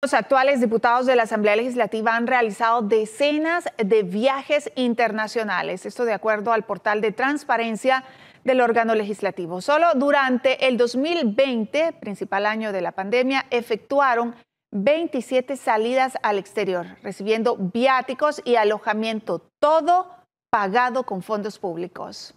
Los actuales diputados de la Asamblea Legislativa han realizado decenas de viajes internacionales, esto de acuerdo al portal de transparencia del órgano legislativo. Solo durante el 2020, principal año de la pandemia, efectuaron 27 salidas al exterior, recibiendo viáticos y alojamiento, todo pagado con fondos públicos.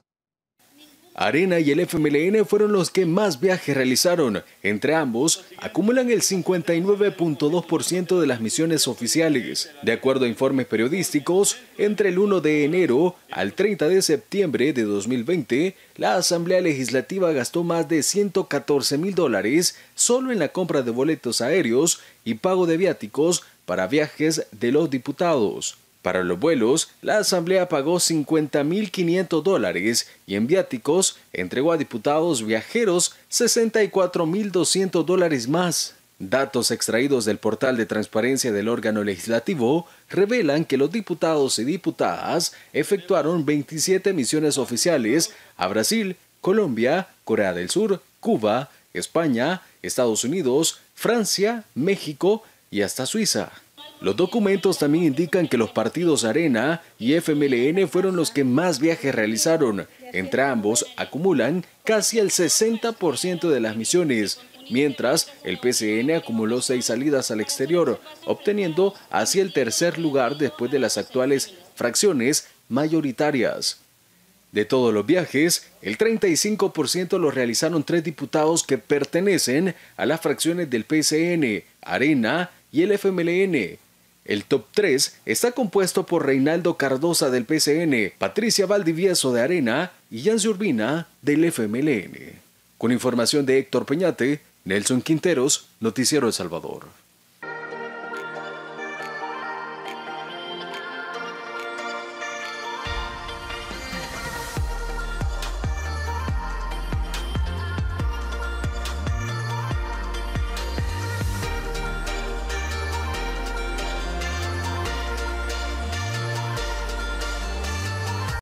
Arena y el FMLN fueron los que más viajes realizaron. Entre ambos, acumulan el 59.2% de las misiones oficiales. De acuerdo a informes periodísticos, entre el 1 de enero al 30 de septiembre de 2020, la Asamblea Legislativa gastó más de 114 mil dólares solo en la compra de boletos aéreos y pago de viáticos para viajes de los diputados. Para los vuelos, la Asamblea pagó 50.500 dólares y en viáticos entregó a diputados viajeros 64.200 dólares más. Datos extraídos del portal de transparencia del órgano legislativo revelan que los diputados y diputadas efectuaron 27 misiones oficiales a Brasil, Colombia, Corea del Sur, Cuba, España, Estados Unidos, Francia, México y hasta Suiza. Los documentos también indican que los partidos Arena y FMLN fueron los que más viajes realizaron. Entre ambos acumulan casi el 60% de las misiones, mientras el PCN acumuló seis salidas al exterior, obteniendo así el tercer lugar después de las actuales fracciones mayoritarias. De todos los viajes, el 35% los realizaron tres diputados que pertenecen a las fracciones del PCN, Arena y el FMLN, el top 3 está compuesto por Reinaldo Cardosa del PCN, Patricia Valdivieso de Arena y Yance Urbina del FMLN. Con información de Héctor Peñate, Nelson Quinteros, Noticiero El Salvador.